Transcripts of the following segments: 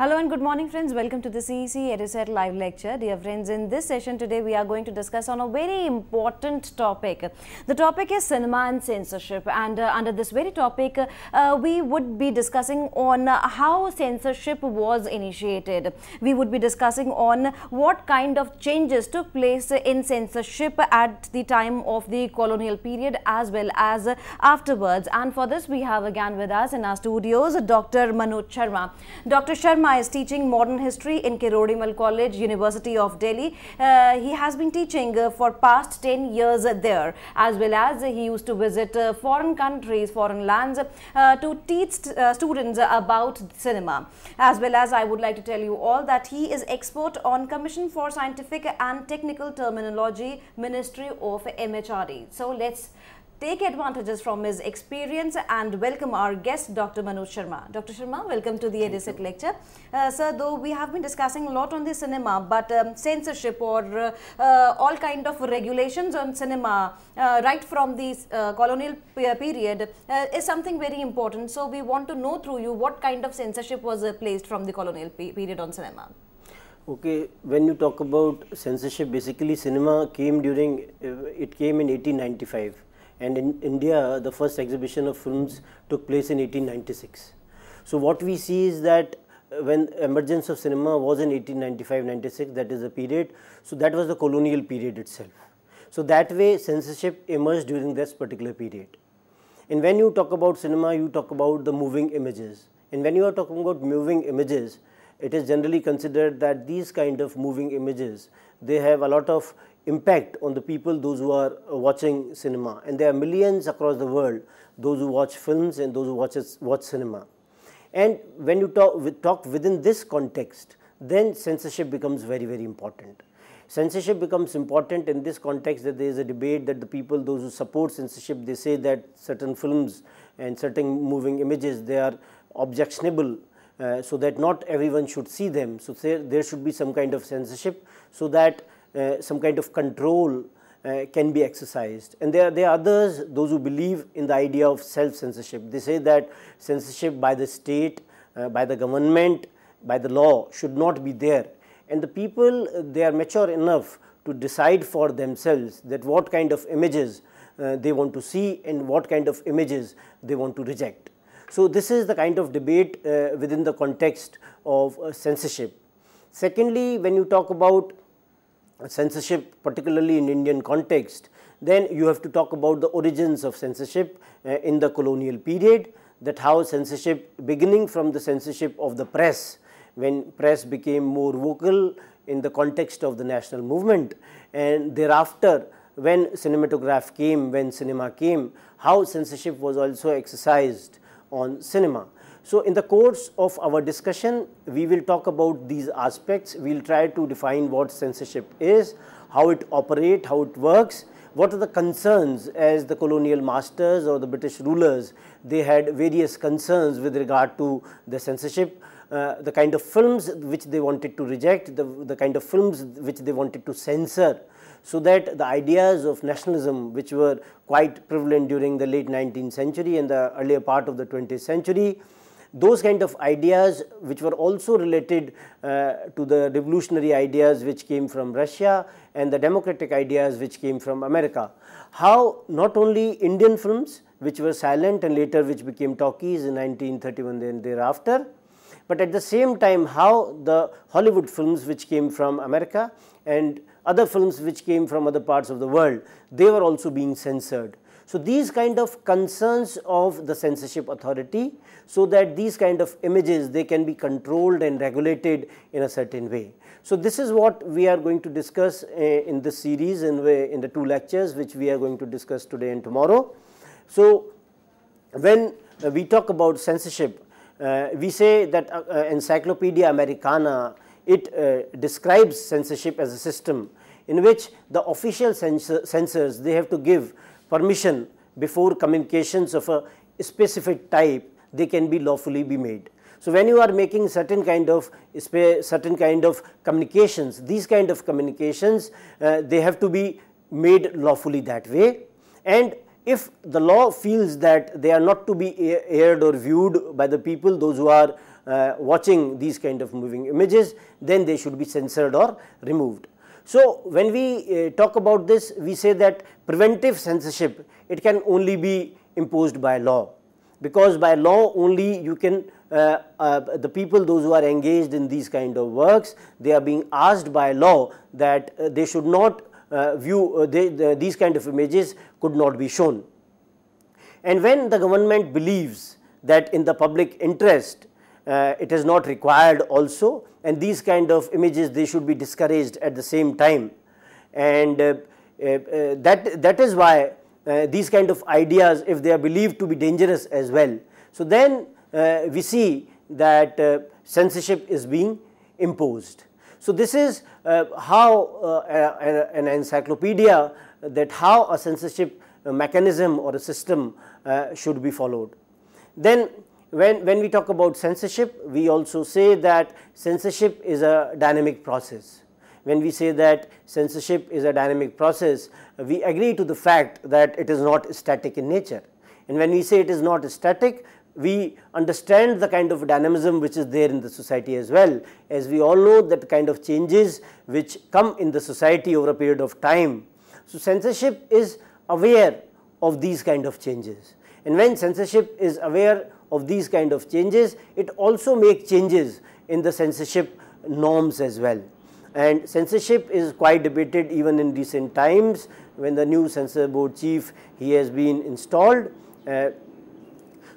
Hello and good morning friends. Welcome to the CEC EduSet live lecture. Dear friends, in this session today we are going to discuss on a very important topic. The topic is cinema and censorship and uh, under this very topic uh, we would be discussing on how censorship was initiated. We would be discussing on what kind of changes took place in censorship at the time of the colonial period as well as afterwards. And for this we have again with us in our studios Dr. Manoj Sharma. Dr. Sharma Sharma is teaching modern history in Kirodimal College, University of Delhi. Uh, he has been teaching uh, for past 10 years there as well as he used to visit uh, foreign countries, foreign lands uh, to teach students about cinema. As well as I would like to tell you all that he is expert on Commission for Scientific and Technical Terminology, Ministry of MHRD. So let's take advantages from his experience and welcome our guest, Dr. Manoj Sharma. Dr. Sharma, welcome to the EDISEC lecture. Uh, sir, though we have been discussing a lot on the cinema, but um, censorship or uh, uh all kind of regulations on cinema, uh, right from the uh, colonial period, uh, is something very important. So we want to know through you what kind of censorship was placed from the colonial period on cinema. Okay, when you talk about censorship, basically cinema came during, it came in 1895 and in India the first exhibition of films took place in 1896. So what we see is that uh, when emergence of cinema was in 1895-96 that is the period, so that was the colonial period itself. So that way censorship emerged during this particular period. And when you talk about cinema, you talk about the moving images. And when you are talking about moving images, it is generally considered that these kind of moving images, they have a lot of impact on the people, those who are uh, watching cinema. And there are millions across the world, those who watch films and those who watch watch cinema. And when you talk, talk within this context, then censorship becomes very, very important. Censorship becomes important in this context that there is a debate that the people, those who support censorship, they say that certain films and certain moving images, they are objectionable uh, so that not everyone should see them. So, there, there should be some kind of censorship so that uh, some kind of control uh, can be exercised. And there, there are others, those who believe in the idea of self-censorship. They say that censorship by the state, uh, by the government, by the law should not be there. And the people, they are mature enough to decide for themselves that what kind of images uh, they want to see and what kind of images they want to reject. So, this is the kind of debate uh, within the context of uh, censorship. Secondly, when you talk about censorship particularly in Indian context, then you have to talk about the origins of censorship uh, in the colonial period that how censorship beginning from the censorship of the press when press became more vocal in the context of the national movement and thereafter when cinematograph came, when cinema came, how censorship was also exercised on cinema. So in the course of our discussion, we will talk about these aspects. We will try to define what censorship is, how it operates, how it works, what are the concerns as the colonial masters or the British rulers, they had various concerns with regard to the censorship. Uh, the kind of films which they wanted to reject, the, the kind of films which they wanted to censor, so that the ideas of nationalism which were quite prevalent during the late 19th century and the earlier part of the 20th century those kind of ideas which were also related uh, to the revolutionary ideas which came from Russia and the democratic ideas which came from America. How not only Indian films which were silent and later which became talkies in 1931 and thereafter, but at the same time how the Hollywood films which came from America and other films which came from other parts of the world, they were also being censored. So these kind of concerns of the censorship authority so that these kind of images they can be controlled and regulated in a certain way. So this is what we are going to discuss uh, in the series in, in the two lectures which we are going to discuss today and tomorrow. So when uh, we talk about censorship, uh, we say that Encyclopedia Americana it describes censorship as a system in which the official censors they have to give permission before communications of a specific type they can be lawfully be made. So, when you are making certain kind of certain kind of communications, these kind of communications uh, they have to be made lawfully that way and if the law feels that they are not to be aired or viewed by the people those who are uh, watching these kind of moving images then they should be censored or removed. So, when we uh, talk about this, we say that preventive censorship, it can only be imposed by law because by law only you can uh, uh, the people those who are engaged in these kind of works they are being asked by law that uh, they should not uh, view uh, they, the, these kind of images could not be shown and when the government believes that in the public interest uh, it is not required also and these kind of images they should be discouraged at the same time and uh, uh, uh that that is why uh, these kind of ideas if they are believed to be dangerous as well so then uh, we see that censorship is being imposed so this is how an encyclopedia that how a censorship mechanism or a system should be followed then when, when we talk about censorship, we also say that censorship is a dynamic process. When we say that censorship is a dynamic process, we agree to the fact that it is not static in nature. And when we say it is not static, we understand the kind of dynamism which is there in the society as well. As we all know that kind of changes which come in the society over a period of time. So, censorship is aware of these kind of changes. And when censorship is aware of these kind of changes. It also make changes in the censorship norms as well. And censorship is quite debated even in recent times when the new censor board chief he has been installed. Uh,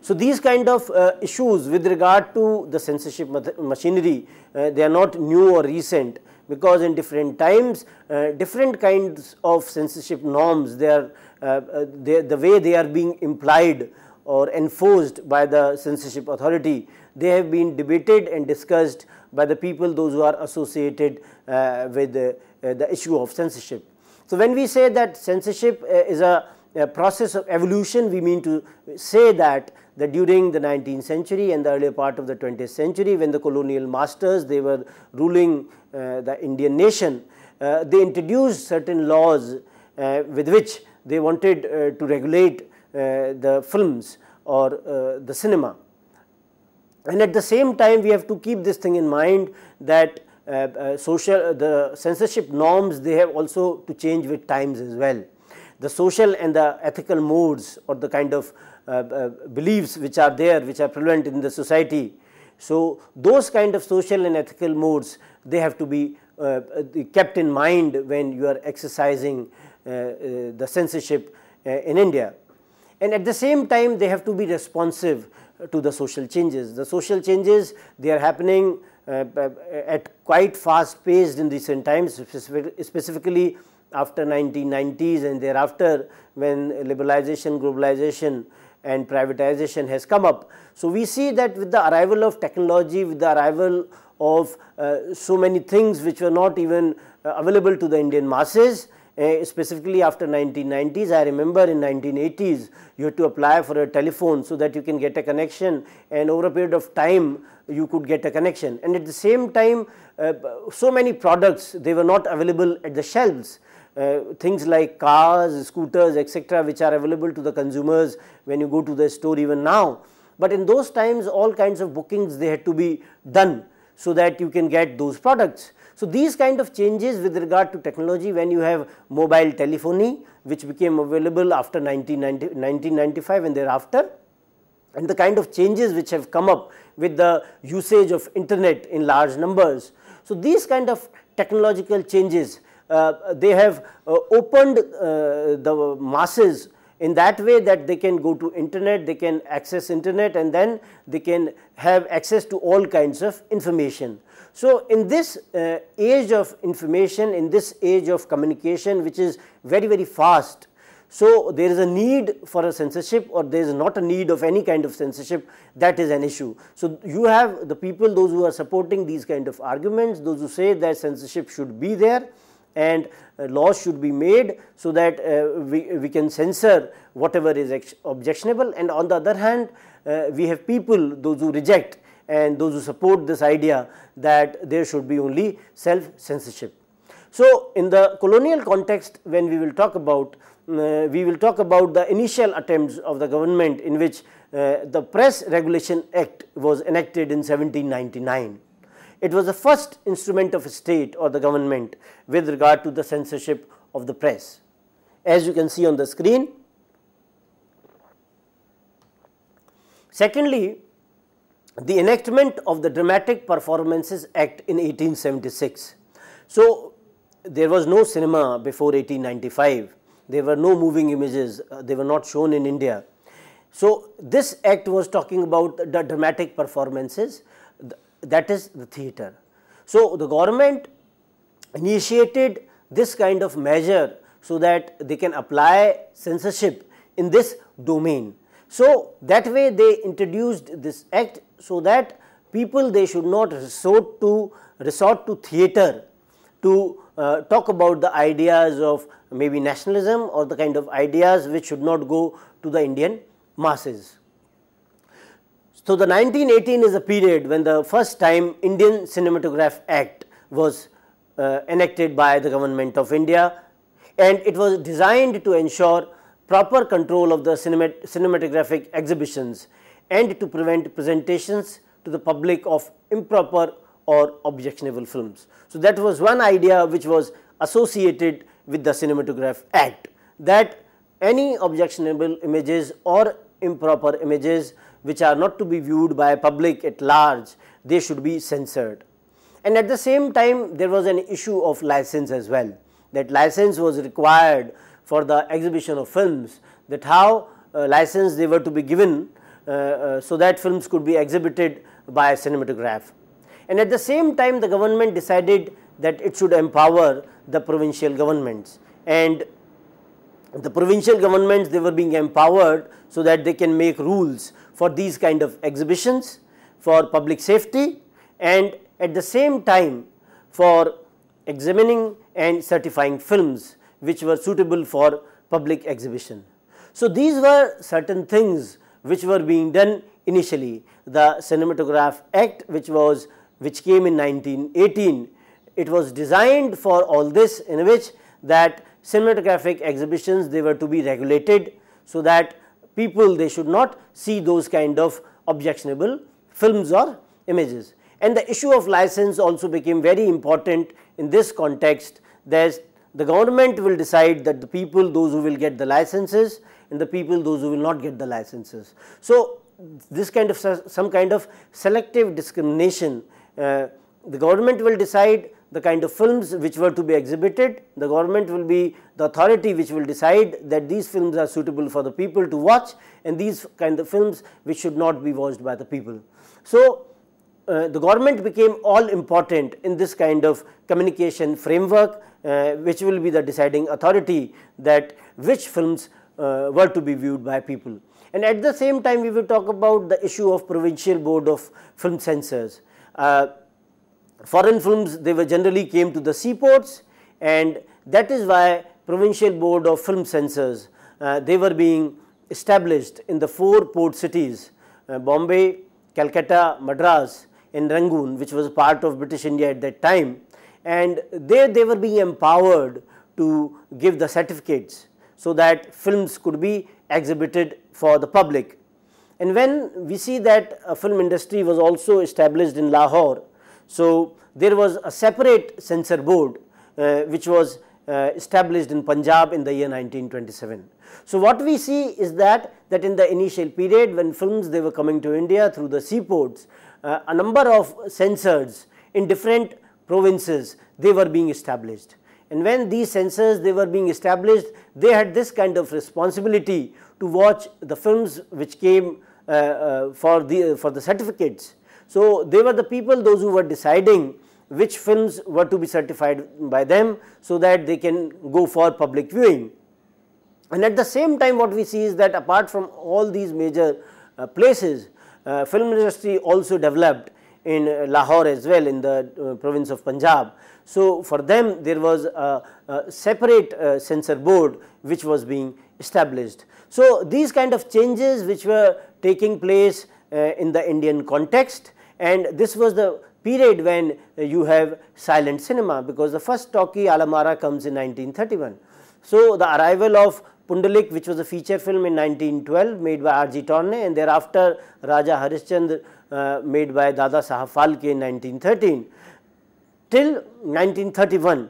so, these kind of uh, issues with regard to the censorship machinery, uh, they are not new or recent because in different times, uh, different kinds of censorship norms, they are, uh, uh, they, the way they are being implied or enforced by the censorship authority, they have been debated and discussed by the people those who are associated uh, with the, uh, the issue of censorship. So, when we say that censorship uh, is a, a, process of evolution, we mean to say that, that during the 19th century and the earlier part of the 20th century when the colonial masters they were ruling uh, the Indian nation, uh, they introduced certain laws uh, with which they wanted to regulate uh, the films or uh, the cinema. And at the same time, we have to keep this thing in mind that uh, uh, social uh, the censorship norms they have also to change with times as well. The social and the ethical modes or the kind of beliefs which are there which are prevalent in the society. So, those kind of social and ethical modes they have to be kept in mind when you are exercising the censorship in India and at the same time they have to be responsive to the social changes. The social changes they are happening uh, uh at quite fast paced in recent times specifically after 1990s and thereafter when liberalization, globalization and privatization has come up. So, we see that with the arrival of technology, with the arrival of uh, so many things which were not even uh, available to the Indian masses, uh, specifically after 1990s I remember in 1980s you had to apply for a telephone so that you can get a connection and over a period of time you could get a connection and at the same time uh, so many products they were not available at the shelves. Uh, things like cars, scooters etc., which are available to the consumers when you go to the store even now. But in those times all kinds of bookings they had to be done so that you can get those products. So, these kind of changes with regard to technology when you have mobile telephony which became available after 1990, 1995 and thereafter and the kind of changes which have come up with the usage of internet in large numbers. So, these kind of technological changes uh, they have uh, opened uh, the masses in that way that they can go to internet, they can access internet and then they can have access to all kinds of information. So, in this uh, age of information, in this age of communication which is very very fast, so there is a need for a censorship or there is not a need of any kind of censorship that is an issue. So, you have the people those who are supporting these kind of arguments, those who say that censorship should be there and uh, laws should be made so that uh, we, we can censor whatever is objectionable and on the other hand uh, we have people those who reject and those who support this idea that there should be only self censorship. So, in the colonial context when we will talk about uh, we will talk about the initial attempts of the government in which uh, the Press Regulation Act was enacted in 1799. It was the first instrument of state or the government with regard to the censorship of the press. As you can see on the screen. Secondly, the enactment of the Dramatic Performances Act in 1876. So, there was no cinema before 1895, there were no moving images, uh, they were not shown in India. So, this act was talking about the dramatic performances that is the theater. So, the government initiated this kind of measure so that they can apply censorship in this domain. So, that way they introduced this act so that people they should not resort to resort to theater to uh, talk about the ideas of maybe nationalism or the kind of ideas which should not go to the Indian masses. So, the 1918 is a period when the first time Indian Cinematograph Act was uh, enacted by the government of India and it was designed to ensure proper control of the cinemat cinematographic exhibitions and to prevent presentations to the public of improper or objectionable films. So, that was one idea which was associated with the Cinematograph Act that any objectionable images or improper images which are not to be viewed by public at large, they should be censored. And at the same time, there was an issue of license as well, that license was required for the exhibition of films, that how uh, license they were to be given uh, uh, so that films could be exhibited by a cinematograph. And at the same time, the government decided that it should empower the provincial governments and the provincial governments they were being empowered so that they can make rules for these kind of exhibitions, for public safety and at the same time for examining and certifying films which were suitable for public exhibition. So, these were certain things which were being done initially. The Cinematograph Act which was which came in 1918, it was designed for all this in which that cinematographic exhibitions they were to be regulated so that people they should not see those kind of objectionable films or images. And the issue of license also became very important in this context There's the government will decide that the people those who will get the licenses and the people those who will not get the licenses. So, this kind of some kind of selective discrimination uh, the government will decide the kind of films which were to be exhibited. The government will be the authority which will decide that these films are suitable for the people to watch and these kind of films which should not be watched by the people. So, uh, the government became all important in this kind of communication framework uh, which will be the deciding authority that which films uh, were to be viewed by people. And at the same time we will talk about the issue of provincial board of film censors. Uh, foreign films they were generally came to the seaports and that is why provincial board of film censors uh, they were being established in the four port cities uh, Bombay, Calcutta, Madras and Rangoon which was part of British India at that time and there they were being empowered to give the certificates so that films could be exhibited for the public. And when we see that a film industry was also established in Lahore so, there was a separate censor board uh, which was uh, established in Punjab in the year 1927. So, what we see is that that in the initial period when films they were coming to India through the seaports, uh, a number of censors in different provinces they were being established. And when these censors they were being established, they had this kind of responsibility to watch the films which came uh, uh for the for the certificates. So, they were the people those who were deciding which films were to be certified by them so that they can go for public viewing. And at the same time what we see is that apart from all these major uh, places, uh, film industry also developed in uh, Lahore as well in the uh, province of Punjab. So, for them there was a, a separate uh, censor board which was being established. So, these kind of changes which were taking place uh, in the Indian context and this was the period when you have silent cinema because the first talkie Alamara comes in 1931. So, the arrival of Pundalik which was a feature film in 1912 made by R.G. Torne and thereafter Raja Harishchandra uh, made by Dada Sahab Phalke in 1913. Till 1931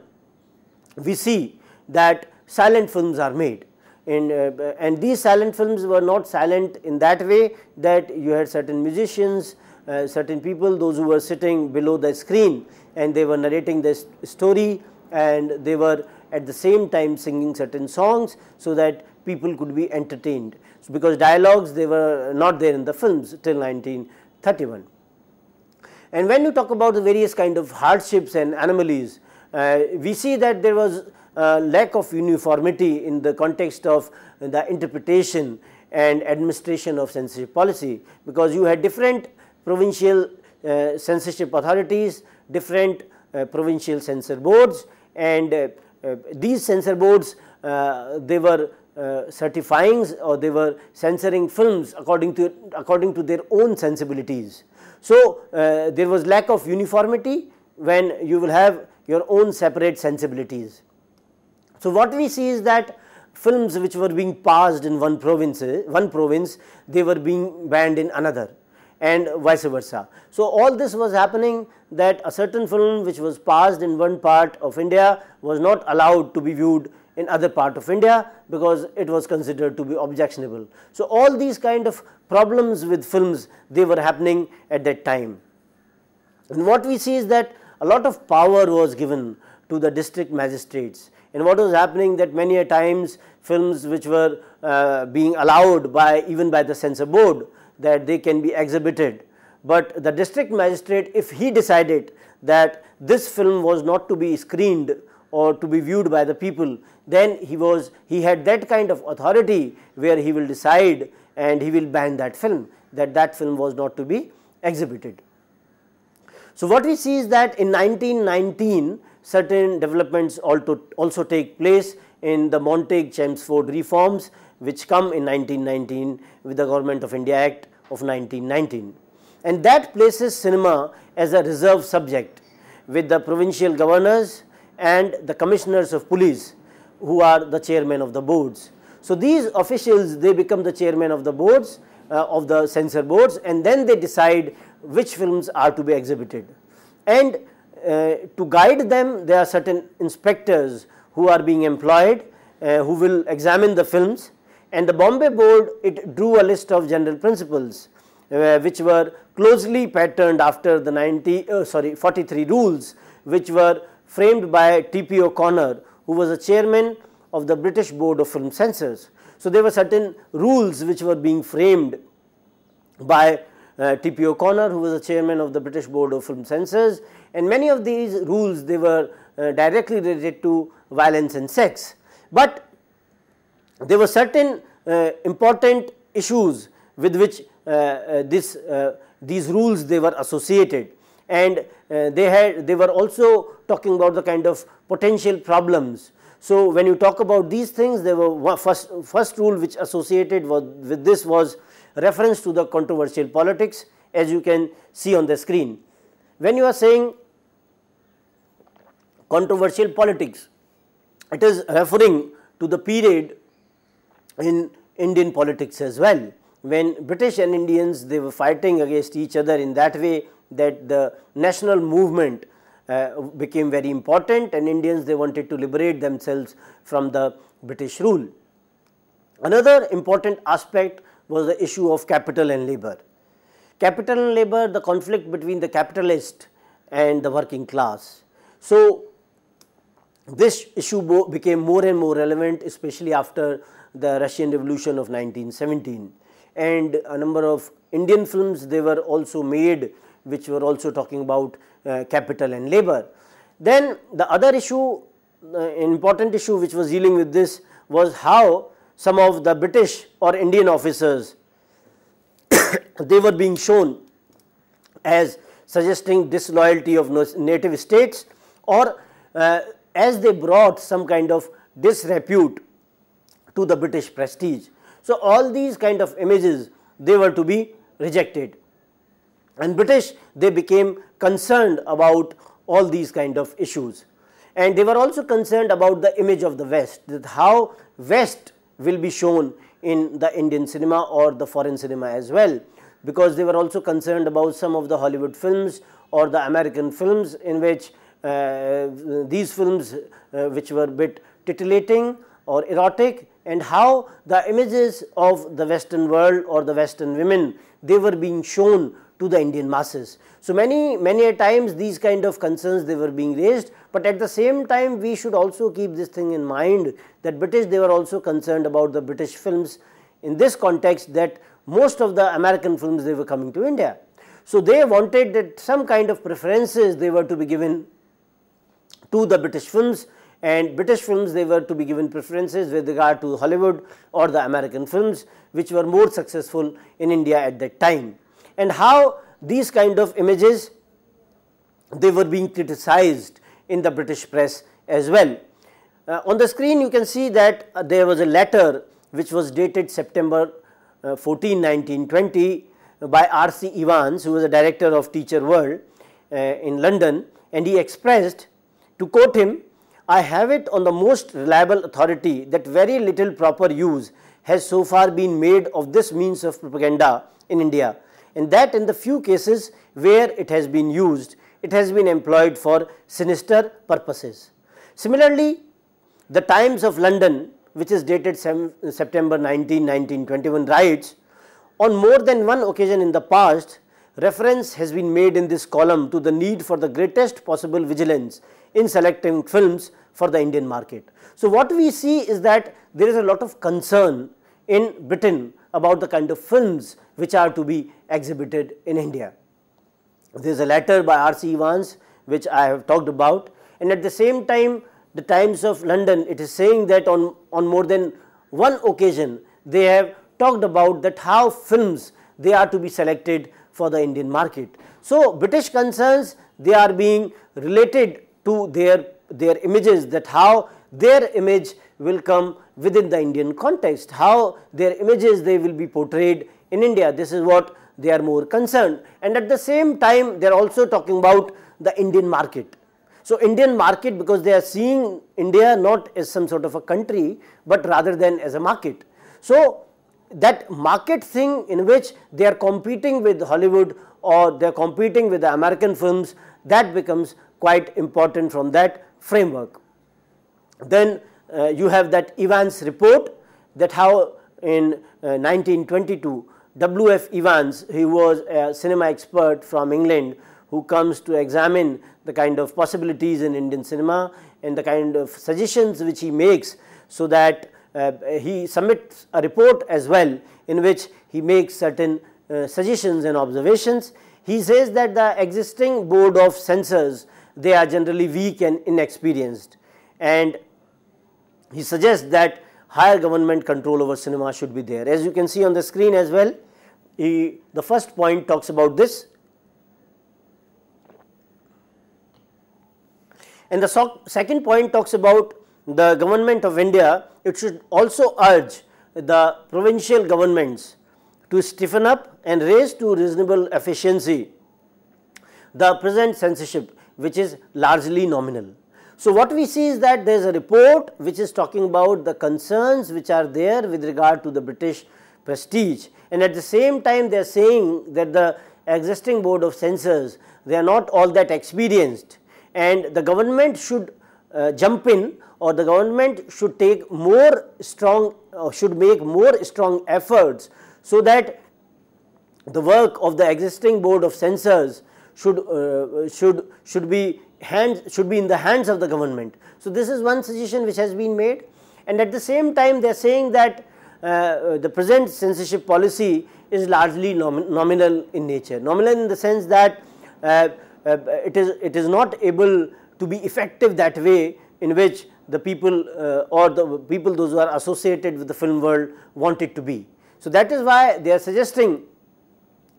we see that silent films are made and, uh, and these silent films were not silent in that way that you had certain musicians, uh, certain people, those who were sitting below the screen and they were narrating the story and they were at the same time singing certain songs so that people could be entertained. So because dialogues they were not there in the films till 1931. And when you talk about the various kind of hardships and anomalies, uh, we see that there was uh, lack of uniformity in the context of the interpretation and administration of censorship policy because you had different provincial uh, censorship authorities, different uh, provincial censor boards and uh, uh, these censor boards uh, they were certifying or they were censoring films according to according to their own sensibilities. So, there was lack of uniformity when you will have your own separate sensibilities. So, what we see is that films which were being passed in one province, eh, one province they were being banned in another and vice versa. So, all this was happening that a certain film which was passed in one part of India was not allowed to be viewed in other part of India because it was considered to be objectionable. So, all these kind of problems with films they were happening at that time. And what we see is that a lot of power was given to the district magistrates and what was happening that many a times films which were uh, being allowed by even by the censor board that they can be exhibited. But the district magistrate if he decided that this film was not to be screened or to be viewed by the people then he was he had that kind of authority where he will decide and he will ban that film that that film was not to be exhibited. So, what we see is that in 1919 certain developments also take place in the Montague Chelmsford reforms which come in 1919 with the Government of India Act of 1919. And that places cinema as a reserved subject with the provincial governors and the commissioners of police who are the chairmen of the boards. So, these officials they become the chairmen of the boards uh, of the censor boards and then they decide which films are to be exhibited. And uh, to guide them there are certain inspectors who are being employed uh, who will examine the films and the Bombay board it drew a list of general principles uh, which were closely patterned after the 90 uh, sorry 43 rules which were framed by T.P. O'Connor who was a chairman of the British Board of Film Censors. So, there were certain rules which were being framed by uh, T.P. O'Connor who was the chairman of the British Board of Film Censors and many of these rules they were uh, directly related to violence and sex. But there were certain uh, important issues with which uh, uh, this, uh, these rules they were associated and they had they were also talking about the kind of potential problems so, when you talk about these things there were first, first rule which associated with this was reference to the controversial politics as you can see on the screen. When you are saying controversial politics, it is referring to the period in Indian politics as well. When British and Indians they were fighting against each other in that way that the national movement uh, became very important and Indians they wanted to liberate themselves from the British rule. Another important aspect was the issue of capital and labor. Capital and labor, the conflict between the capitalist and the working class. So, this issue became more and more relevant especially after the Russian revolution of 1917 and a number of Indian films they were also made which were also talking about uh, capital and labor. Then the other issue uh, important issue which was dealing with this was how some of the British or Indian officers, they were being shown as suggesting disloyalty of native states or uh, as they brought some kind of disrepute to the British prestige. So, all these kind of images they were to be rejected and British they became concerned about all these kind of issues and they were also concerned about the image of the West that how West will be shown in the Indian cinema or the foreign cinema as well because they were also concerned about some of the Hollywood films or the American films in which uh, these films uh, which were bit titillating or erotic and how the images of the western world or the western women they were being shown to the Indian masses. So, many many times these kind of concerns they were being raised but at the same time, we should also keep this thing in mind that British, they were also concerned about the British films in this context that most of the American films, they were coming to India. So, they wanted that some kind of preferences they were to be given to the British films and British films they were to be given preferences with regard to Hollywood or the American films which were more successful in India at that time. And how these kind of images they were being criticized in the British press as well. Uh, on the screen you can see that uh, there was a letter which was dated September uh, 14, 1920 uh, by R. C. Evans who was the director of Teacher World uh, in London and he expressed to quote him, I have it on the most reliable authority that very little proper use has so far been made of this means of propaganda in India and that in the few cases where it has been used it has been employed for sinister purposes. Similarly, the Times of London which is dated September 19, 1921 writes, on more than one occasion in the past, reference has been made in this column to the need for the greatest possible vigilance in selecting films for the Indian market. So, what we see is that there is a lot of concern in Britain about the kind of films which are to be exhibited in India. There is a letter by R. C. Evans which I have talked about and at the same time the Times of London it is saying that on, on more than one occasion they have talked about that how films they are to be selected for the Indian market. So, British concerns they are being related to their, their images that how their image will come within the Indian context, how their images they will be portrayed in India. This is what they are more concerned and at the same time they are also talking about the Indian market. So, Indian market because they are seeing India not as some sort of a country, but rather than as a market. So, that market thing in which they are competing with Hollywood or they are competing with the American films that becomes quite important from that framework. Then uh, you have that Evans report that how in uh, 1922 W.F. Evans, he was a cinema expert from England who comes to examine the kind of possibilities in Indian cinema and the kind of suggestions which he makes so that uh, he submits a report as well in which he makes certain uh, suggestions and observations. He says that the existing board of censors they are generally weak and inexperienced and he suggests that higher government control over cinema should be there. As you can see on the screen as well, he, the first point talks about this. And the so second point talks about the government of India, it should also urge the provincial governments to stiffen up and raise to reasonable efficiency the present censorship which is largely nominal. So, what we see is that there is a report which is talking about the concerns which are there with regard to the British prestige and at the same time they are saying that the existing board of censors they are not all that experienced and the government should uh, jump in or the government should take more strong uh, should make more strong efforts so that the work of the existing board of censors should uh, should should be hands should be in the hands of the government. So, this is one suggestion which has been made and at the same time they are saying that uh, uh, the present censorship policy is largely nom nominal in nature, nominal in the sense that uh, uh, it is it is not able to be effective that way in which the people uh, or the people those who are associated with the film world want it to be. So, that is why they are suggesting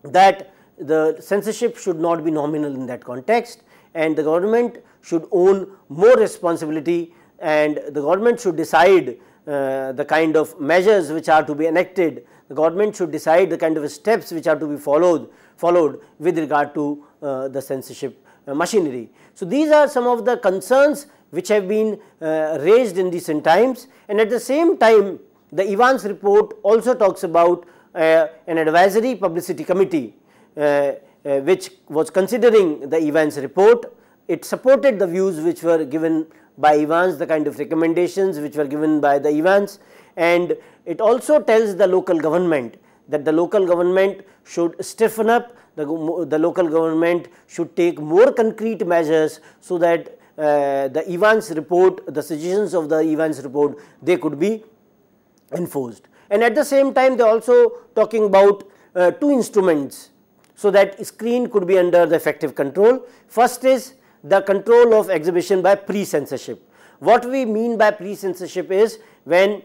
that the censorship should not be nominal in that context and the government should own more responsibility and the government should decide uh, the kind of measures which are to be enacted. The government should decide the kind of steps which are to be followed followed with regard to uh, the censorship uh, machinery. So, these are some of the concerns which have been uh, raised in recent times and at the same time the Evans report also talks about uh, an advisory publicity committee uh, uh, which was considering the Evans report. It supported the views which were given by Evans, the kind of recommendations which were given by the Evans and it also tells the local government that the local government should stiffen up, the, the local government should take more concrete measures so that uh, the Evans report, the suggestions of the Evans report, they could be enforced. And at the same time, they are also talking about uh, two instruments so that screen could be under the effective control. First is the control of exhibition by pre-censorship. What we mean by pre-censorship is when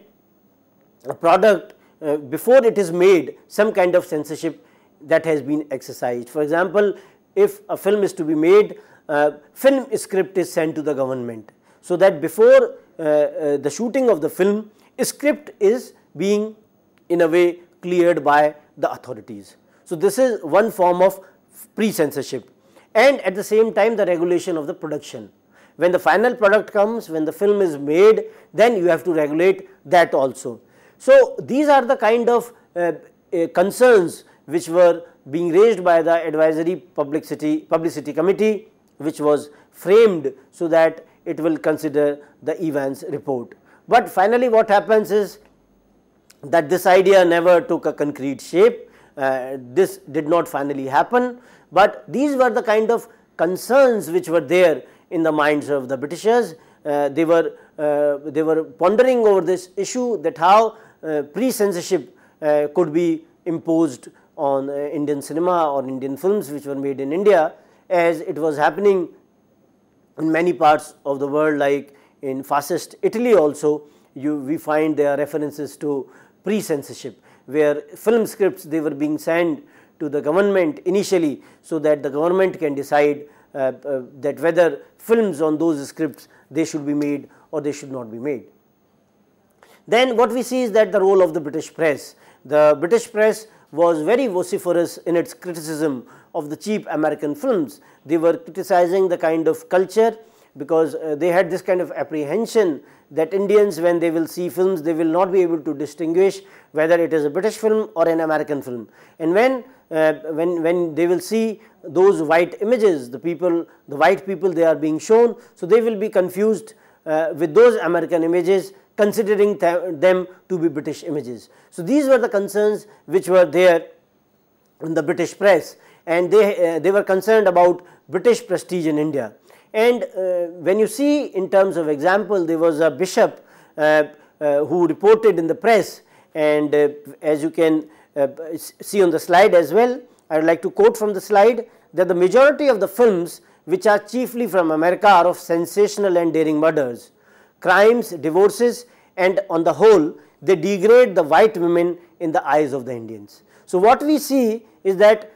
a product uh, before it is made some kind of censorship that has been exercised. For example, if a film is to be made, uh, film script is sent to the government. So that before uh, uh the shooting of the film, script is being in a way cleared by the authorities. So, this is one form of pre-censorship and at the same time the regulation of the production. When the final product comes, when the film is made, then you have to regulate that also. So, these are the kind of uh, uh, concerns which were being raised by the advisory publicity, publicity committee which was framed so that it will consider the Evans report. But finally, what happens is that this idea never took a concrete shape uh, this did not finally happen, but these were the kind of concerns which were there in the minds of the Britishers. Uh, they were uh, they were pondering over this issue that how pre-censorship could be imposed on Indian cinema or Indian films which were made in India as it was happening in many parts of the world like in fascist Italy also you we find there are references to pre-censorship where film scripts they were being sent to the government initially so that the government can decide uh, uh, that whether films on those scripts they should be made or they should not be made. Then what we see is that the role of the British press. The British press was very vociferous in its criticism of the cheap American films. They were criticizing the kind of culture because uh, they had this kind of apprehension that Indians when they will see films they will not be able to distinguish whether it is a British film or an American film. And when, uh, when, when they will see those white images the people the white people they are being shown so they will be confused uh, with those American images considering th them to be British images. So, these were the concerns which were there in the British press and they, uh, they were concerned about British prestige in India. And uh, when you see in terms of example, there was a bishop uh, uh, who reported in the press and as you can see on the slide as well, I would like to quote from the slide that the majority of the films which are chiefly from America are of sensational and daring murders, crimes, divorces and on the whole they degrade the white women in the eyes of the Indians. So, what we see is that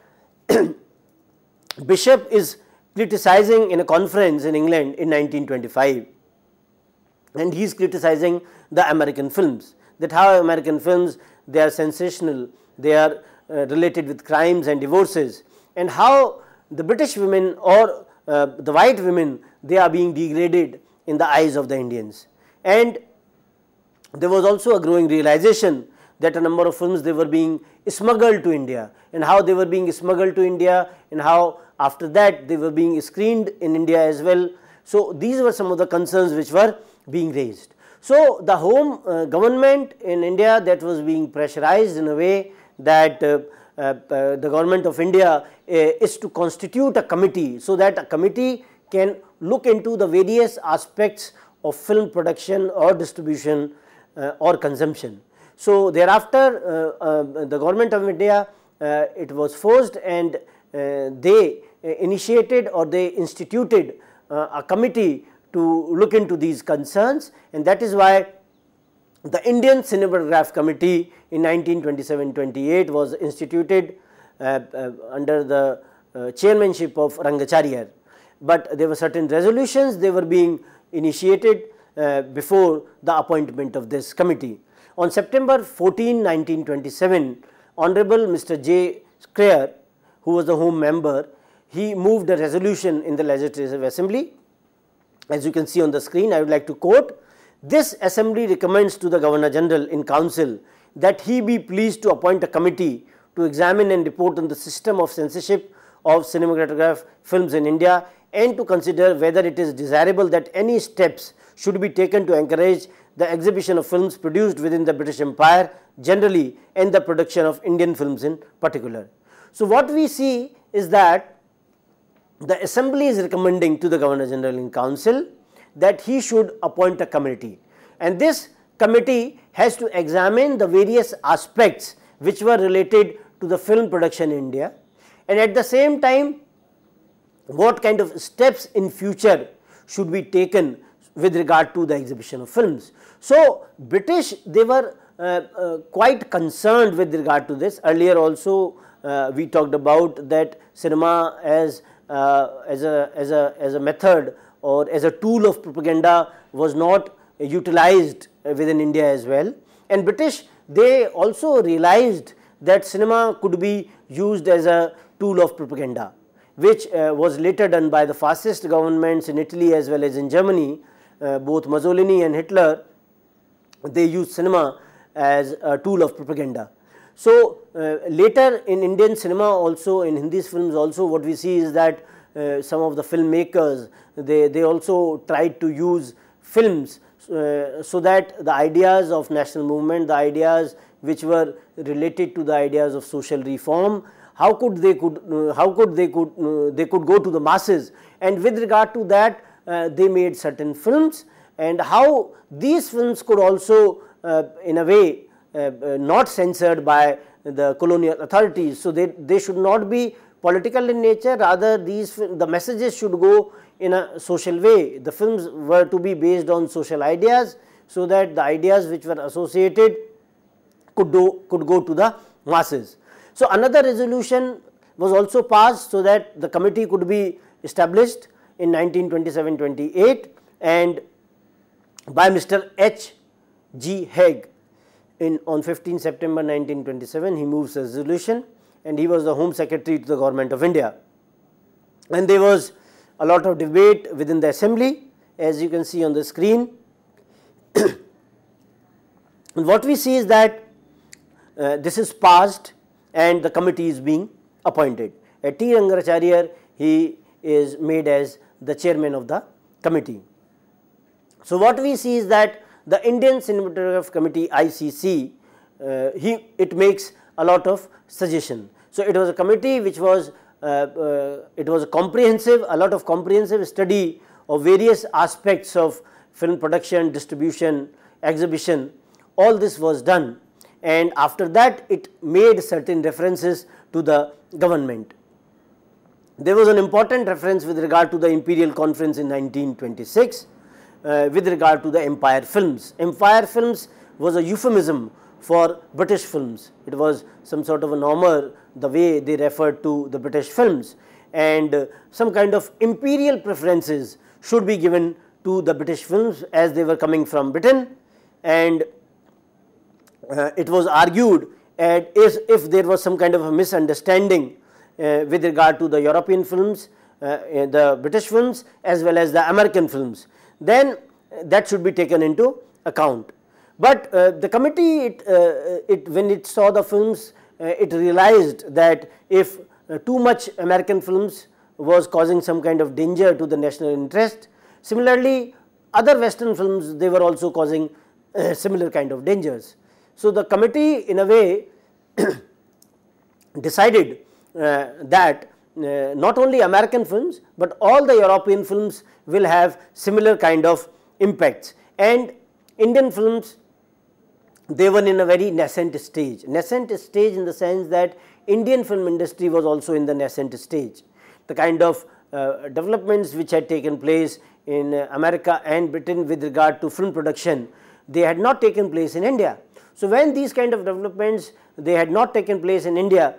Bishop is criticizing in a conference in England in 1925 and he is criticizing the American films that how American films they are sensational, they are uh, related with crimes and divorces and how the British women or uh, the white women they are being degraded in the eyes of the Indians. And there was also a growing realization that a number of films they were being smuggled to India and how they were being smuggled to India and how after that, they were being screened in India as well. So, these were some of the concerns which were being raised. So, the home uh, government in India that was being pressurized in a way that uh, uh, uh the government of India uh, is to constitute a committee. So, that a committee can look into the various aspects of film production or distribution uh, or consumption. So, thereafter the government of India it was forced and uh, they initiated or they instituted uh, a committee to look into these concerns and that is why the Indian Cinematograph Committee in 1927-28 was instituted uh, uh, under the uh, chairmanship of Rangachariar, but there were certain resolutions they were being initiated uh, before the appointment of this committee. On September 14, 1927, Honorable Mr. J. Scrayer who was the home member, he moved a resolution in the Legislative Assembly. As you can see on the screen, I would like to quote, this assembly recommends to the Governor General in Council that he be pleased to appoint a committee to examine and report on the system of censorship of cinematograph films in India and to consider whether it is desirable that any steps should be taken to encourage the exhibition of films produced within the British Empire generally and the production of Indian films in particular. So, what we see is that the assembly is recommending to the governor general in council that he should appoint a committee and this committee has to examine the various aspects which were related to the film production in India and at the same time what kind of steps in future should be taken with regard to the exhibition of films. So, British they were uh, uh, quite concerned with regard to this earlier also uh, we talked about that cinema as uh, as a as a as a method or as a tool of propaganda was not utilized within India as well. And British they also realized that cinema could be used as a tool of propaganda which uh, was later done by the fascist governments in Italy as well as in Germany. Uh, both Mussolini and Hitler, they used cinema as a tool of propaganda. So, uh, later in Indian cinema also in Hindi films also what we see is that uh, some of the filmmakers they, they also tried to use films uh, so that the ideas of national movement, the ideas which were related to the ideas of social reform, how could they could uh, how could they could uh, they could go to the masses and with regard to that uh, they made certain films and how these films could also in a way uh, uh, not censored by the colonial authorities. So, they, they should not be political in nature rather these the messages should go in a social way. The films were to be based on social ideas so that the ideas which were associated could do could go to the masses. So, another resolution was also passed so that the committee could be established in 1927-28 and by Mr. H. G. Haig in on 15 September 1927 he moves a resolution and he was the home secretary to the government of India. And there was a lot of debate within the assembly as you can see on the screen. what we see is that uh, this is passed and the committee is being appointed. At T. Rangaracharya he is made as the chairman of the committee. So, what we see is that the Indian Cinematograph Committee ICC, uh, he, it makes a lot of suggestion. So, it was a committee which was, uh, uh, it was comprehensive, a lot of comprehensive study of various aspects of film production, distribution, exhibition, all this was done and after that it made certain references to the government. There was an important reference with regard to the imperial conference in 1926 uh, with regard to the empire films. Empire films was a euphemism for British films. It was some sort of a honor the way they referred to the British films and uh, some kind of imperial preferences should be given to the British films as they were coming from Britain and uh, it was argued and if, if there was some kind of a misunderstanding uh, with regard to the European films, uh, the British films as well as the American films then that should be taken into account. But uh, the committee, it, uh, it, when it saw the films, uh, it realized that if uh, too much American films was causing some kind of danger to the national interest, similarly other western films they were also causing similar kind of dangers. So, the committee in a way decided uh, that uh, not only American films, but all the European films will have similar kind of impacts. And Indian films, they were in a very nascent stage, nascent stage in the sense that Indian film industry was also in the nascent stage. The kind of uh, developments which had taken place in uh, America and Britain with regard to film production, they had not taken place in India. So, when these kind of developments, they had not taken place in India,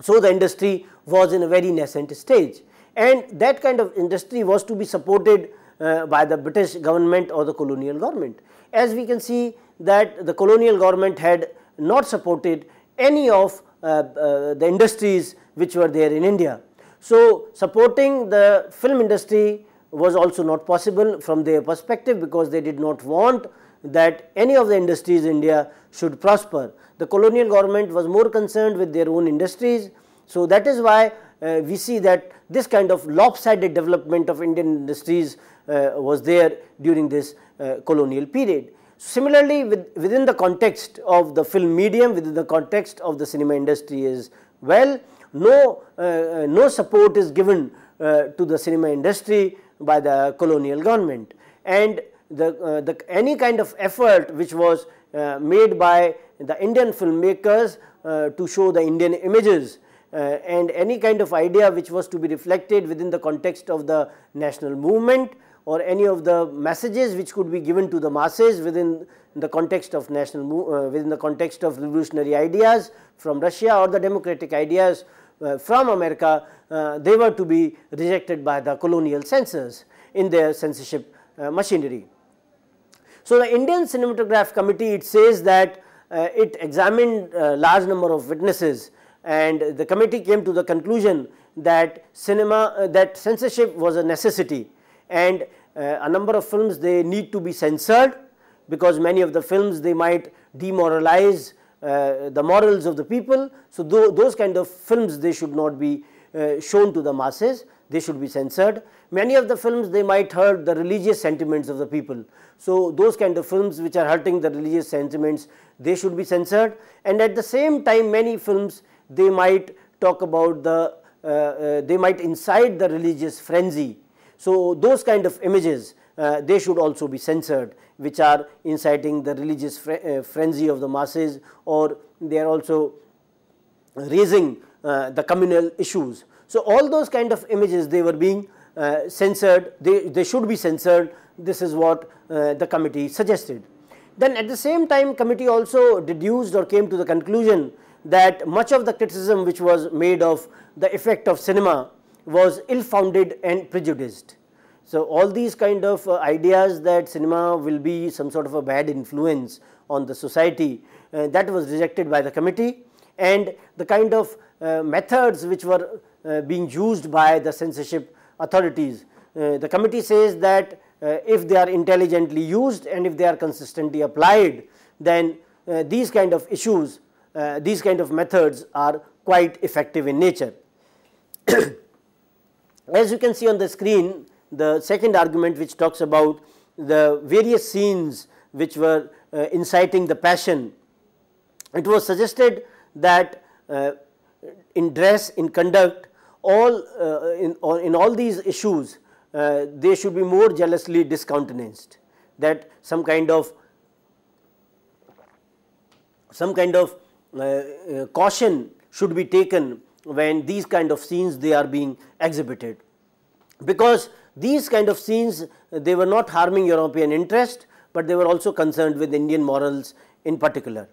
so the industry was in a very nascent stage and that kind of industry was to be supported uh, by the British government or the colonial government. As we can see that the colonial government had not supported any of uh, uh, the industries which were there in India. So, supporting the film industry was also not possible from their perspective because they did not want that any of the industries in India should prosper. The colonial government was more concerned with their own industries so, that is why uh, we see that this kind of lopsided development of Indian industries uh, was there during this uh, colonial period. Similarly, with, within the context of the film medium, within the context of the cinema industry as well, no, uh, uh, no support is given uh, to the cinema industry by the colonial government and the, the any kind of effort which was made by the Indian filmmakers to show the Indian images uh, and any kind of idea which was to be reflected within the context of the national movement or any of the messages which could be given to the masses within the context of national uh, within the context of revolutionary ideas from Russia or the democratic ideas uh, from America, they were to be rejected by the colonial censors in their censorship machinery. So, the Indian Cinematograph Committee it says that uh, it examined a large number of witnesses and the committee came to the conclusion that cinema uh, that censorship was a necessity and uh, a number of films they need to be censored because many of the films they might demoralize uh, the morals of the people. So, th those kind of films they should not be uh, shown to the masses, they should be censored. Many of the films they might hurt the religious sentiments of the people. So, those kind of films which are hurting the religious sentiments they should be censored and at the same time many films they might talk about the, uh, uh, they might incite the religious frenzy. So, those kind of images uh, they should also be censored which are inciting the religious fre uh, frenzy of the masses or they are also raising uh, the communal issues. So, all those kind of images they were being uh, censored, they, they should be censored this is what the committee suggested. Then at the same time committee also deduced or came to the conclusion that much of the criticism which was made of the effect of cinema was ill-founded and prejudiced. So, all these kind of uh, ideas that cinema will be some sort of a bad influence on the society uh, that was rejected by the committee and the kind of uh, methods which were uh, being used by the censorship authorities. Uh, the committee says that uh, if they are intelligently used and if they are consistently applied then these kind of issues uh, these kind of methods are quite effective in nature. As you can see on the screen, the second argument which talks about the various scenes which were uh, inciting the passion. It was suggested that uh, in dress, in conduct, all uh, in, all, in all these issues, uh, they should be more jealously discountenanced that some kind of some kind of uh, uh, caution should be taken when these kind of scenes they are being exhibited. Because these kind of scenes they were not harming European interest, but they were also concerned with Indian morals in particular.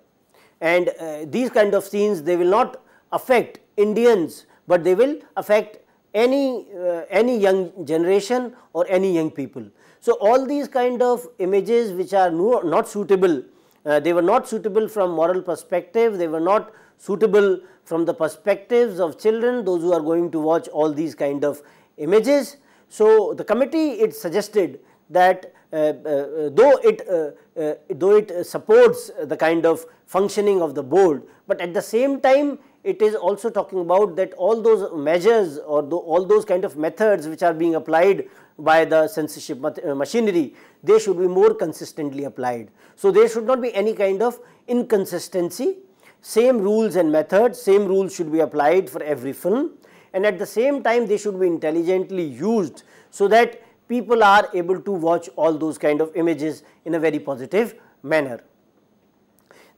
And uh, these kind of scenes they will not affect Indians, but they will affect any, uh, any young generation or any young people. So, all these kind of images which are no, not suitable uh, they were not suitable from moral perspective, they were not suitable from the perspectives of children, those who are going to watch all these kind of images. So, the committee it suggested that uh, uh, uh though it uh, uh, though it supports the kind of functioning of the board, but at the same time it is also talking about that all those measures or all those kind of methods which are being applied by the censorship uh, machinery, they should be more consistently applied. So, there should not be any kind of inconsistency, same rules and methods, same rules should be applied for every film and at the same time they should be intelligently used so that people are able to watch all those kind of images in a very positive manner.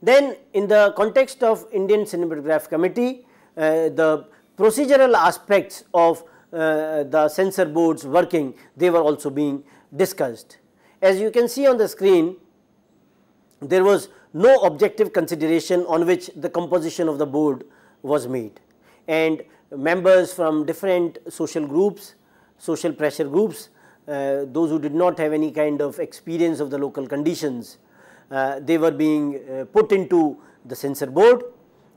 Then in the context of Indian Cinematograph Committee, uh, the procedural aspects of uh, the sensor boards working they were also being discussed. As you can see on the screen there was no objective consideration on which the composition of the board was made and members from different social groups, social pressure groups, uh, those who did not have any kind of experience of the local conditions, uh, they were being uh, put into the censor board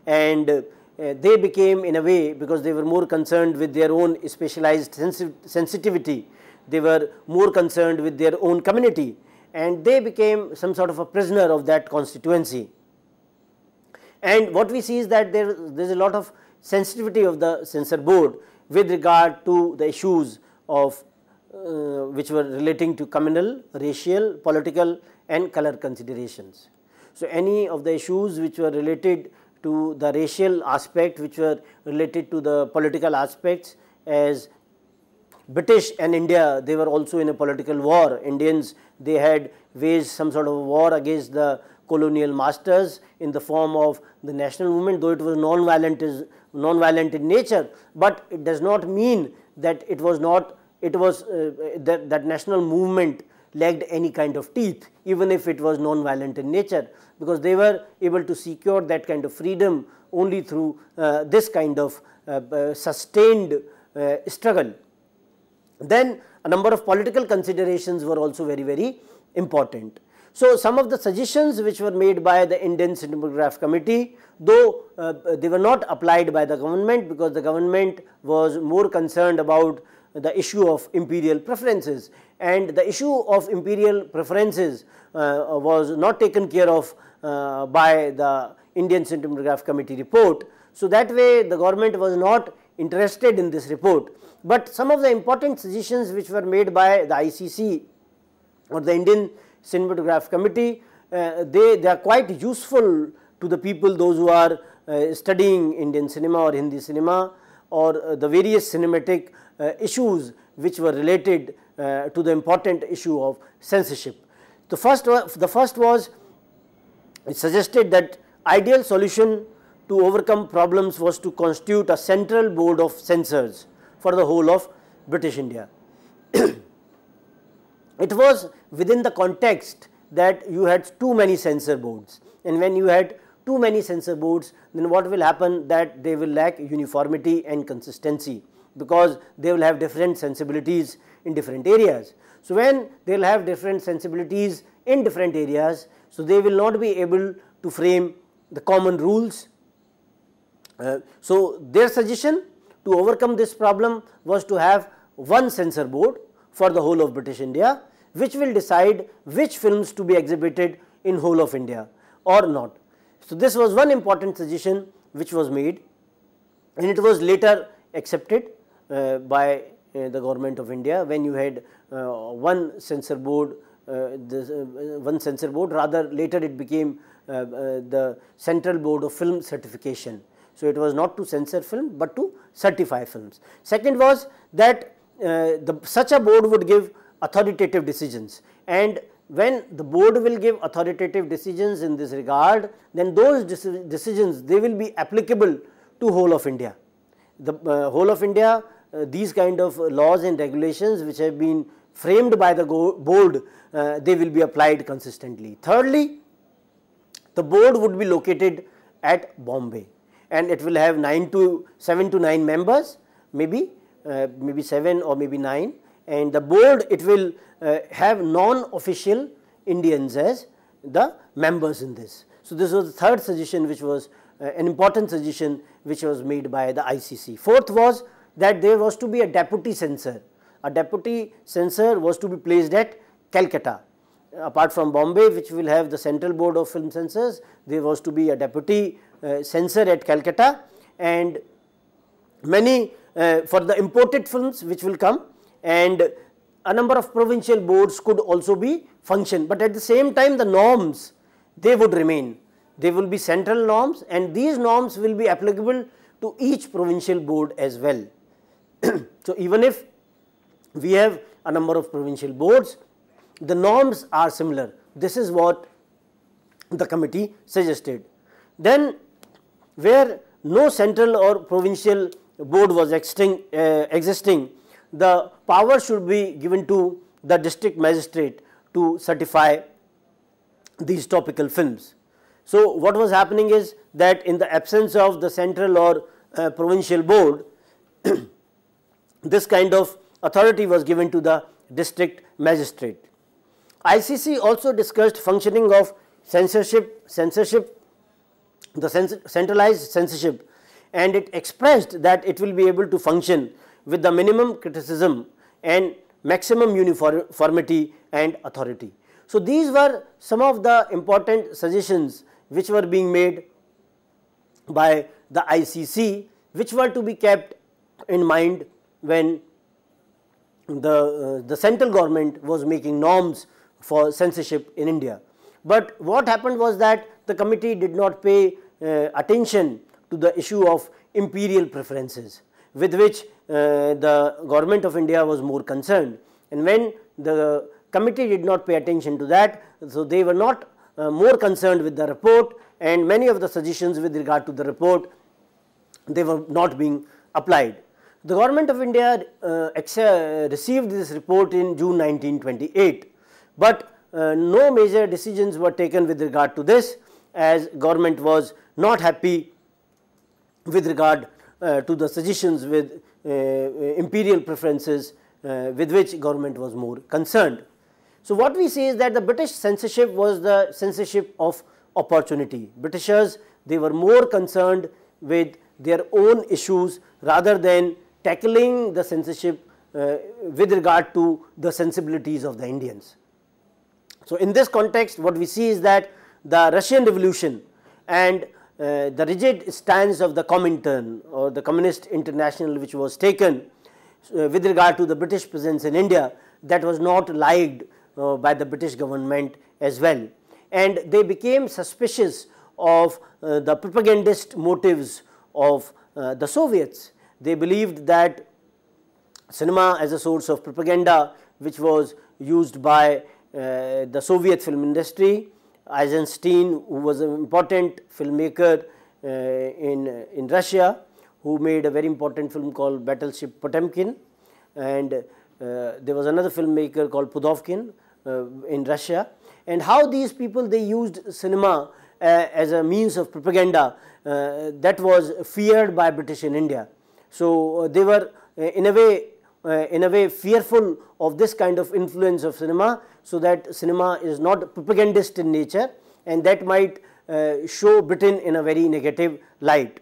and uh, they became in a way because they were more concerned with their own specialized sensi sensitivity, they were more concerned with their own community and they became some sort of a prisoner of that constituency. And what we see is that there is a lot of sensitivity of the censor board with regard to the issues of uh, which were relating to communal, racial, political and color considerations. So, any of the issues which were related to the racial aspect which were related to the political aspects as British and India they were also in a political war. Indians they had waged some sort of war against the colonial masters in the form of the national movement though it was non-violent non-violent in nature, but it does not mean that it was not it was uh, that, that national movement lacked any kind of teeth even if it was non-violent in nature because they were able to secure that kind of freedom only through uh, this kind of uh, uh, sustained struggle. Then a number of political considerations were also very very important. So, some of the suggestions which were made by the Indian Cinematograph Committee, though uh, they were not applied by the government because the government was more concerned about the issue of imperial preferences and the issue of imperial preferences uh, was not taken care of uh, by the Indian Cinematograph Committee report. So, that way the government was not interested in this report, but some of the important suggestions which were made by the ICC or the Indian Cinematograph Committee, uh, they, they are quite useful to the people those who are uh, studying Indian cinema or Hindi cinema or uh, the various cinematic uh, issues which were related uh, to the important issue of censorship. The first, the first was it suggested that ideal solution to overcome problems was to constitute a central board of censors for the whole of British India. it was within the context that you had too many censor boards and when you had too many sensor boards, then what will happen that they will lack uniformity and consistency because they will have different sensibilities in different areas. So, when they will have different sensibilities in different areas, so they will not be able to frame the common rules. Uh, so, their suggestion to overcome this problem was to have one censor board for the whole of British India, which will decide which films to be exhibited in whole of India or not. So, this was one important suggestion which was made and it was later accepted uh, by uh, the government of India when you had uh, one censor board, uh, this, uh, one censor board rather later it became uh, the central board of film certification. So, it was not to censor film, but to certify films. Second was that the, such a board would give authoritative decisions and when the board will give authoritative decisions in this regard, then those decisions they will be applicable to whole of India. The uh, whole of India, uh, these kind of laws and regulations which have been framed by the board, uh, they will be applied consistently. Thirdly, the board would be located at Bombay and it will have 9 to 7 to 9 members, maybe, uh, maybe 7 or maybe 9 and the board it will uh, have non-official Indians as the members in this. So, this was the third suggestion which was uh, an important suggestion which was made by the ICC. Fourth was that there was to be a deputy censor. A deputy censor was to be placed at Calcutta. Apart from Bombay which will have the central board of film censors, there was to be a deputy uh, censor at Calcutta and many uh, for the imported films which will come and a number of provincial boards could also be function, but at the same time the norms they would remain. They will be central norms and these norms will be applicable to each provincial board as well. so, even if we have a number of provincial boards, the norms are similar. This is what the committee suggested. Then where no central or provincial board was existing, uh, existing the power should be given to the district magistrate to certify these topical films. So, what was happening is that in the absence of the central or uh, provincial board, this kind of authority was given to the district magistrate. ICC also discussed functioning of censorship, censorship, the cens centralized censorship and it expressed that it will be able to function with the minimum criticism and maximum uniformity and authority. So, these were some of the important suggestions which were being made by the ICC which were to be kept in mind when the, uh, the central government was making norms for censorship in India. But what happened was that the committee did not pay uh, attention to the issue of imperial preferences with which uh, the government of India was more concerned and when the committee did not pay attention to that. So, they were not uh, more concerned with the report and many of the suggestions with regard to the report they were not being applied. The government of India uh, uh received this report in June 1928, but uh, no major decisions were taken with regard to this as government was not happy with regard uh, to the suggestions with uh, uh, imperial preferences uh, with which government was more concerned. So, what we see is that the British censorship was the censorship of opportunity. Britishers, they were more concerned with their own issues rather than tackling the censorship uh, with regard to the sensibilities of the Indians. So, in this context what we see is that the Russian revolution and uh, the rigid stance of the Comintern or the Communist International which was taken uh, with regard to the British presence in India that was not liked uh, by the British government as well. And they became suspicious of uh, the propagandist motives of uh, the Soviets. They believed that cinema as a source of propaganda which was used by the Soviet film industry Eisenstein who was an important filmmaker uh, in, in Russia who made a very important film called Battleship Potemkin and uh, there was another filmmaker called Pudovkin uh, in Russia and how these people they used cinema uh, as a means of propaganda uh, that was feared by British in India. So, they were in a way in a way fearful of this kind of influence of cinema so that cinema is not propagandist in nature and that might uh, show Britain in a very negative light.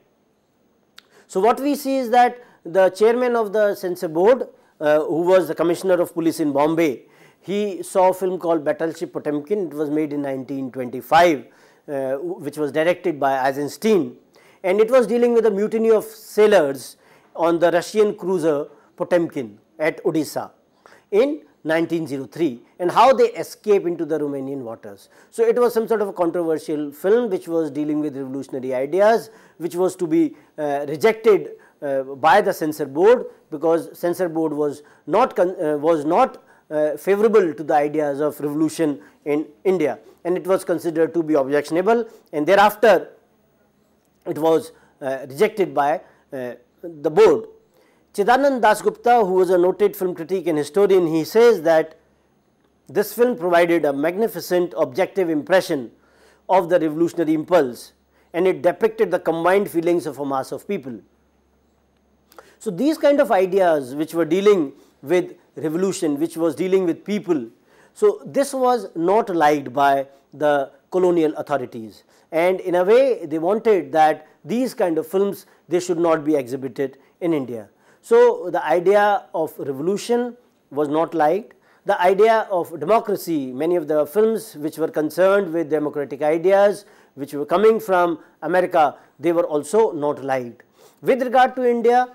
So, what we see is that the chairman of the censor board uh, who was the commissioner of police in Bombay, he saw a film called Battleship Potemkin, it was made in 1925 uh, which was directed by Eisenstein and it was dealing with the mutiny of sailors on the Russian cruiser Potemkin at Odisha in 1903 and how they escape into the Romanian waters. So, it was some sort of a controversial film which was dealing with revolutionary ideas which was to be uh, rejected uh, by the censor board because censor board was not uh, was not uh, favorable to the ideas of revolution in India and it was considered to be objectionable and thereafter it was uh, rejected by uh, the board. Chidanand Dasgupta, who was a noted film critic and historian, he says that this film provided a magnificent objective impression of the revolutionary impulse and it depicted the combined feelings of a mass of people. So, these kind of ideas which were dealing with revolution, which was dealing with people. So, this was not liked by the colonial authorities and in a way they wanted that these kind of films they should not be exhibited in India. So, the idea of revolution was not liked. The idea of democracy, many of the films which were concerned with democratic ideas, which were coming from America, they were also not liked. With regard to India,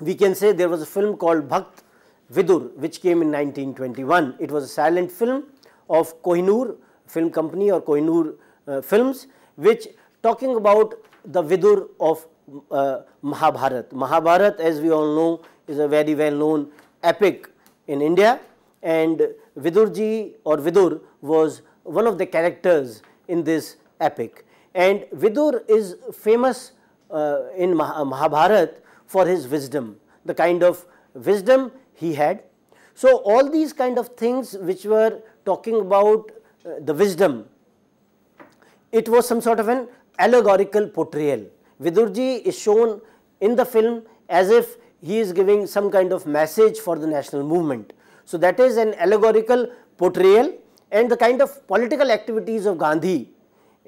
we can say there was a film called Bhakt Vidur, which came in 1921. It was a silent film of Kohinoor Film Company or Kohinoor uh, Films, which talking about the Vidur of uh, Mahabharat. Mahabharat as we all know is a very well known epic in India and Vidurji or Vidur was one of the characters in this epic and Vidur is famous uh, in Mah Mahabharat for his wisdom, the kind of wisdom he had. So, all these kind of things which were talking about uh, the wisdom, it was some sort of an allegorical portrayal Vidurji is shown in the film as if he is giving some kind of message for the national movement. So, that is an allegorical portrayal and the kind of political activities of Gandhi,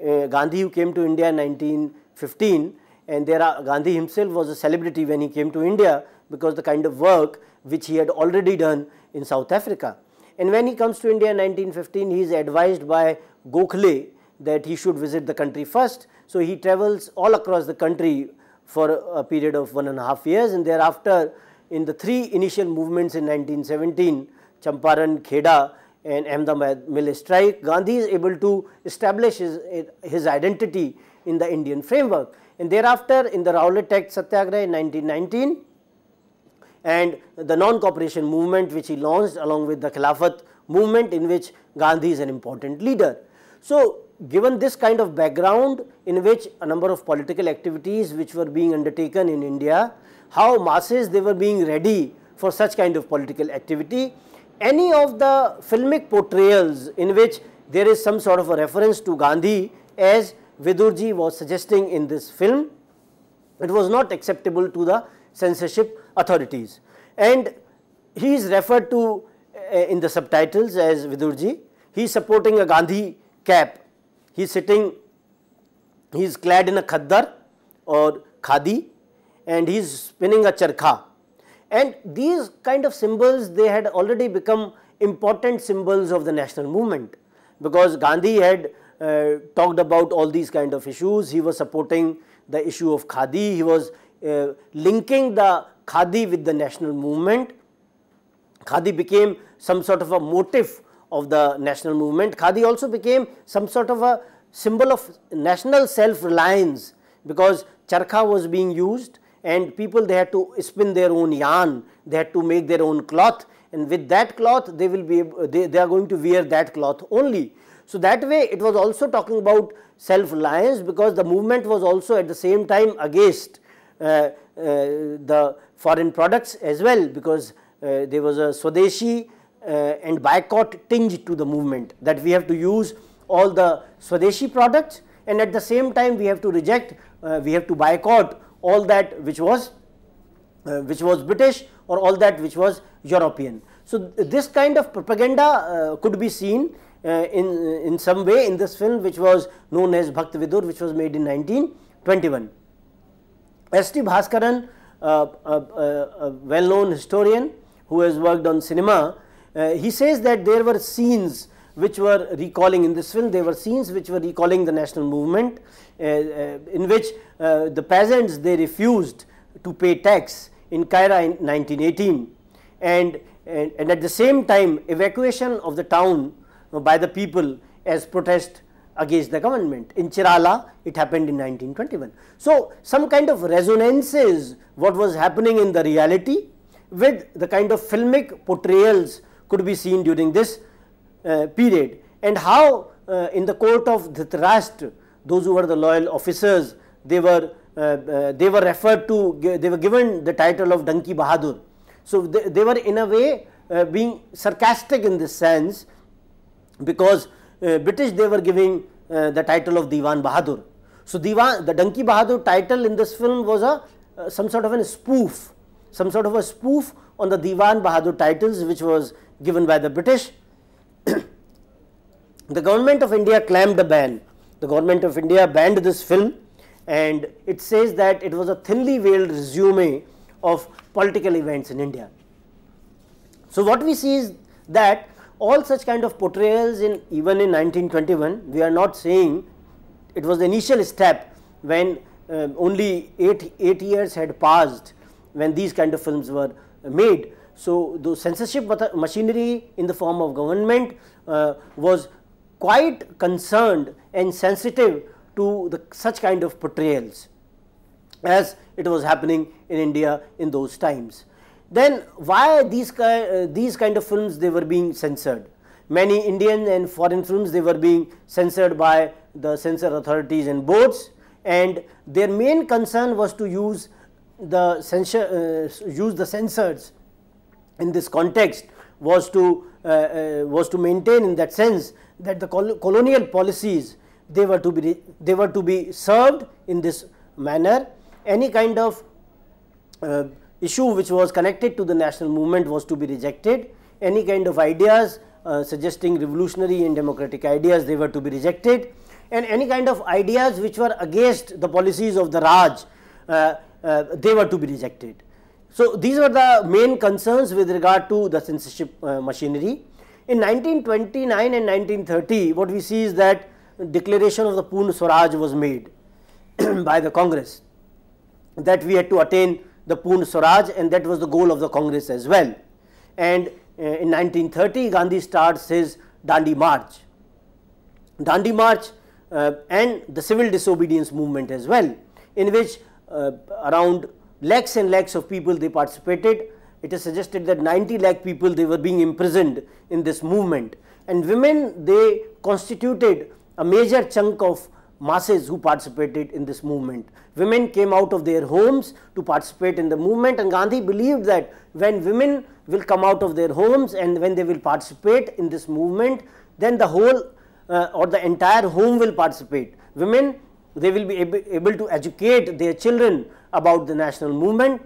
uh, Gandhi who came to India in 1915 and there are, Gandhi himself was a celebrity when he came to India because the kind of work which he had already done in South Africa. And when he comes to India in 1915, he is advised by Gokhale that he should visit the country first. So he travels all across the country for a period of one and a half years and thereafter in the three initial movements in 1917, Champaran, Kheda and Ahmedabad mill strike, Gandhi is able to establish his, his identity in the Indian framework. And thereafter in the Rowlatt Act Satyagraha in 1919 and the non-cooperation movement which he launched along with the Khilafat movement in which Gandhi is an important leader. So, given this kind of background in which a number of political activities which were being undertaken in India, how masses they were being ready for such kind of political activity, any of the filmic portrayals in which there is some sort of a reference to Gandhi as Vidurji was suggesting in this film, it was not acceptable to the censorship authorities. And he is referred to uh, in the subtitles as Vidurji, he is supporting a Gandhi cap he is sitting, he is clad in a khaddar or khadi and he is spinning a charkha. And these kind of symbols they had already become important symbols of the national movement because Gandhi had uh, talked about all these kind of issues. He was supporting the issue of khadi, he was uh, linking the khadi with the national movement. Khadi became some sort of a motif of the national movement. Khadi also became some sort of a symbol of national self-reliance because charkha was being used and people they had to spin their own yarn, they had to make their own cloth and with that cloth they will be they, they are going to wear that cloth only. So that way it was also talking about self-reliance because the movement was also at the same time against uh, uh, the foreign products as well because uh, there was a Swadeshi uh, and boycott tinge to the movement that we have to use all the Swadeshi products and at the same time we have to reject, uh, we have to boycott all that which was uh, which was British or all that which was European. So, th this kind of propaganda uh, could be seen uh, in, in some way in this film which was known as Bhakti Vidur which was made in 1921. S.T. Bhaskaran, uh, a well known historian who has worked on cinema uh, he says that there were scenes which were recalling in this film there were scenes which were recalling the national movement uh, uh, in which uh, the peasants they refused to pay tax in Cairo in 1918 and, and, and, at the same time evacuation of the town by the people as protest against the government. In Chirala it happened in 1921. So, some kind of resonances what was happening in the reality with the kind of filmic portrayals could be seen during this uh, period and how uh, in the court of Dhritarashtra those who were the loyal officers they were uh, uh they were referred to they were given the title of Danki Bahadur. So, they, they were in a way uh, being sarcastic in this sense because uh, British they were giving the title of Diwan Bahadur. So, Diwan the Danki Bahadur title in this film was a some sort of a spoof some sort of a spoof on the Diwan Bahadur titles which was given by the British. the government of India claimed the ban. The government of India banned this film and it says that it was a thinly veiled resume of political events in India. So, what we see is that all such kind of portrayals in even in 1921, we are not saying it was the initial step when uh, only eight, 8 years had passed when these kind of films were made. So, the censorship machinery in the form of government uh, was quite concerned and sensitive to the, such kind of portrayals as it was happening in India in those times. Then why these, uh, these kind of films they were being censored? Many Indian and foreign films they were being censored by the censor authorities and boards and their main concern was to use the censor, uh, use the censors in this context was to uh, uh, was to maintain in that sense that the col colonial policies they were to be they were to be served in this manner any kind of uh, issue which was connected to the national movement was to be rejected any kind of ideas uh, suggesting revolutionary and democratic ideas they were to be rejected and any kind of ideas which were against the policies of the raj uh, uh they were to be rejected so, these were the main concerns with regard to the censorship uh, machinery. In 1929 and 1930, what we see is that declaration of the Poon Swaraj was made by the Congress that we had to attain the Poon Swaraj and that was the goal of the Congress as well. And uh, in 1930, Gandhi starts his Dandi March, Dandi March uh, and the civil disobedience movement as well, in which uh, around lakhs and lakhs of people they participated. It is suggested that 90 lakh people they were being imprisoned in this movement and women they constituted a major chunk of masses who participated in this movement. Women came out of their homes to participate in the movement and Gandhi believed that when women will come out of their homes and when they will participate in this movement, then the whole uh, or the entire home will participate. Women, they will be ab able to educate their children about the national movement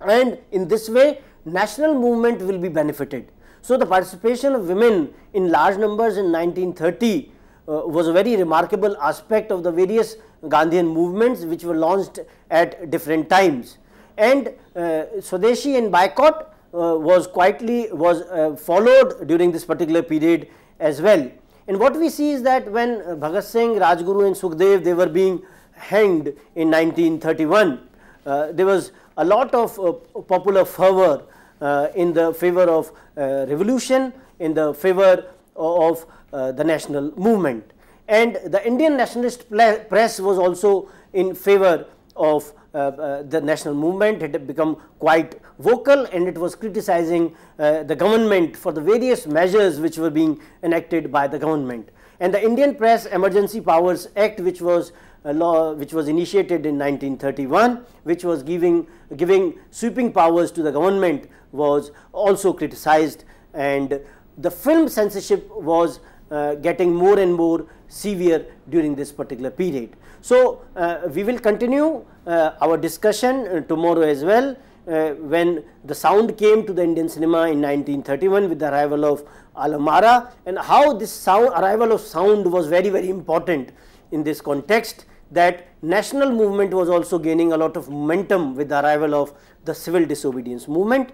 and in this way national movement will be benefited. So, the participation of women in large numbers in 1930 uh, was a very remarkable aspect of the various Gandhian movements which were launched at different times. And uh, Swadeshi and boycott uh, was quietly was uh, followed during this particular period as well. And what we see is that when uh, Bhagat Singh, Rajguru and Sukhdev they were being hanged in 1931. Uh, there was a lot of uh, popular fervor uh, in the favor of uh, revolution, in the favor of uh, the national movement. And the Indian nationalist press was also in favor of uh, the national movement. It had become quite vocal and it was criticizing the government for the various measures which were being enacted by the government. And the Indian Press Emergency Powers Act which was a law which was initiated in 1931 which was giving giving sweeping powers to the government was also criticized and the film censorship was uh, getting more and more severe during this particular period. So, uh, we will continue uh, our discussion uh, tomorrow as well uh, when the sound came to the Indian cinema in 1931 with the arrival of Alamara and how this sound arrival of sound was very very important in this context that national movement was also gaining a lot of momentum with the arrival of the civil disobedience movement.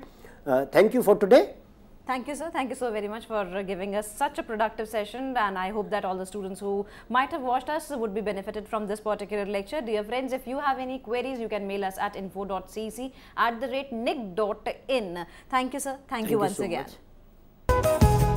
Uh, thank you for today. Thank you, sir. Thank you so very much for uh, giving us such a productive session and I hope that all the students who might have watched us would be benefited from this particular lecture. Dear friends, if you have any queries, you can mail us at info.cc at the rate nick.in. Thank you, sir. Thank, Thank you once so again. Much.